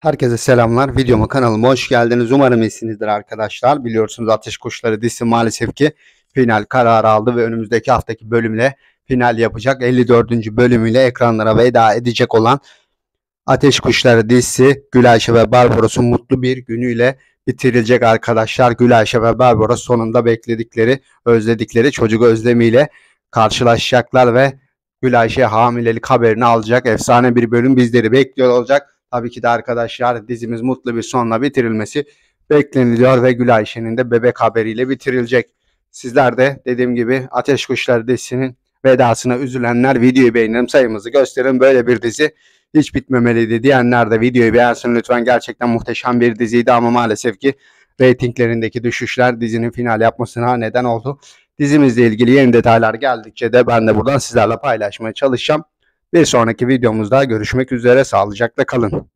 Herkese selamlar. Videoma kanalıma hoş geldiniz. Umarım iyisinizdir arkadaşlar. Biliyorsunuz Ateş Kuşları dizisi maalesef ki final kararı aldı ve önümüzdeki haftaki bölümle final yapacak. 54. bölümüyle ekranlara veda edecek olan Ateş Kuşları dizisi Gülayşe ve Barbaros'un mutlu bir günüyle bitirilecek arkadaşlar. Gülayşe ve Barbaros sonunda bekledikleri, özledikleri çocuk özlemiyle karşılaşacaklar ve Gülayşe hamilelik haberini alacak. Efsane bir bölüm bizleri bekliyor olacak. Tabii ki de arkadaşlar dizimiz mutlu bir sonla bitirilmesi bekleniliyor ve Gül Ayşe'nin de bebek haberiyle bitirilecek. Sizler de dediğim gibi Ateş Kuşları dizisinin vedasına üzülenler videoyu beğenelim sayımızı gösterin. Böyle bir dizi hiç bitmemeliydi diyenler de videoyu beğensin lütfen. Gerçekten muhteşem bir diziydi ama maalesef ki reytinglerindeki düşüşler dizinin final yapmasına neden oldu. Dizimizle ilgili yeni detaylar geldikçe de ben de buradan sizlerle paylaşmaya çalışacağım. Bir sonraki videomuzda görüşmek üzere sağlıcakla kalın.